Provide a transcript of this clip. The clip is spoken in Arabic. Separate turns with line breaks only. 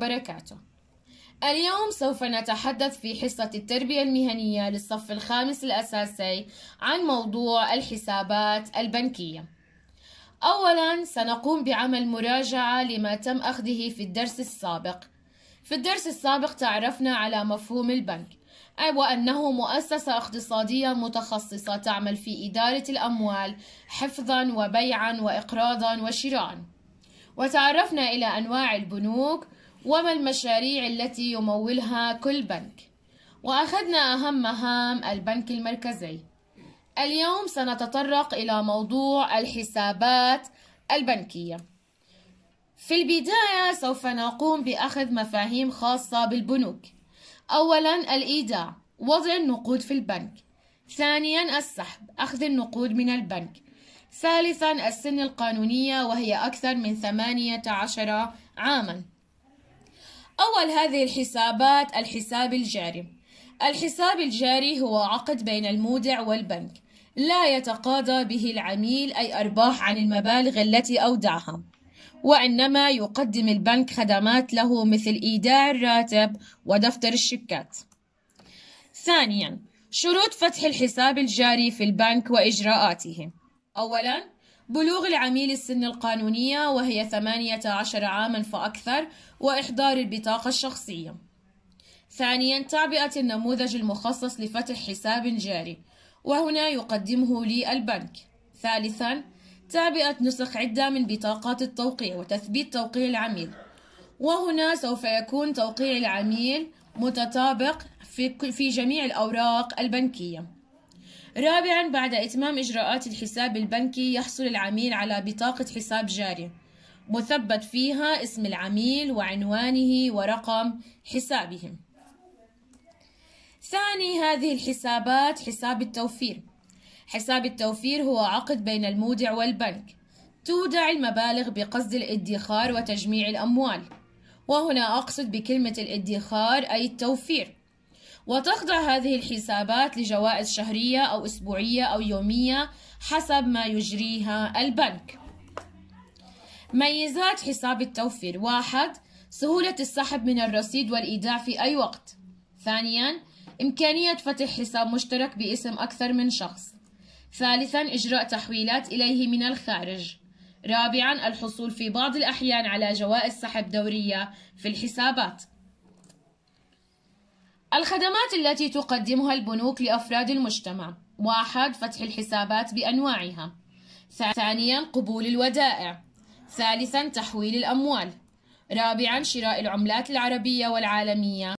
وبركاته اليوم سوف نتحدث في حصة التربية المهنية للصف الخامس الأساسي عن موضوع الحسابات البنكية أولا سنقوم بعمل مراجعة لما تم أخذه في الدرس السابق في الدرس السابق تعرفنا على مفهوم البنك وأنه مؤسسة اقتصادية متخصصة تعمل في إدارة الأموال حفظا وبيعا وإقراضا وشراء وتعرفنا إلى أنواع البنوك وما المشاريع التي يمولها كل بنك واخذنا اهم مهام البنك المركزي اليوم سنتطرق الى موضوع الحسابات البنكيه في البدايه سوف نقوم باخذ مفاهيم خاصه بالبنوك اولا الايداع وضع النقود في البنك ثانيا السحب اخذ النقود من البنك ثالثا السن القانونيه وهي اكثر من 18 عاما أول هذه الحسابات الحساب الجاري الحساب الجاري هو عقد بين المودع والبنك لا يتقاضى به العميل أي أرباح عن المبالغ التي أودعها وإنما يقدم البنك خدمات له مثل إيداع الراتب ودفتر الشيكات ثانيا شروط فتح الحساب الجاري في البنك وإجراءاته أولا بلوغ العميل السن القانونية وهي 18 عاما فأكثر وإحضار البطاقة الشخصية ثانيا تعبئة النموذج المخصص لفتح حساب جاري وهنا يقدمه لي البنك ثالثا تعبئة نسخ عدة من بطاقات التوقيع وتثبيت توقيع العميل وهنا سوف يكون توقيع العميل متطابق في جميع الأوراق البنكية رابعا بعد إتمام إجراءات الحساب البنكي يحصل العميل على بطاقة حساب جاري مثبت فيها اسم العميل وعنوانه ورقم حسابهم ثاني هذه الحسابات حساب التوفير حساب التوفير هو عقد بين المودع والبنك تودع المبالغ بقصد الادخار وتجميع الأموال وهنا أقصد بكلمة الادخار أي التوفير وتخضع هذه الحسابات لجوائز شهرية أو أسبوعية أو يومية حسب ما يجريها البنك ميزات حساب التوفير واحد سهولة السحب من الرصيد والإيداع في أي وقت ثانيا إمكانية فتح حساب مشترك باسم أكثر من شخص ثالثا إجراء تحويلات إليه من الخارج رابعا الحصول في بعض الأحيان على جوائز سحب دورية في الحسابات الخدمات التي تقدمها البنوك لأفراد المجتمع واحد فتح الحسابات بأنواعها ثانيا قبول الودائع ثالثا تحويل الأموال رابعا شراء العملات العربية والعالمية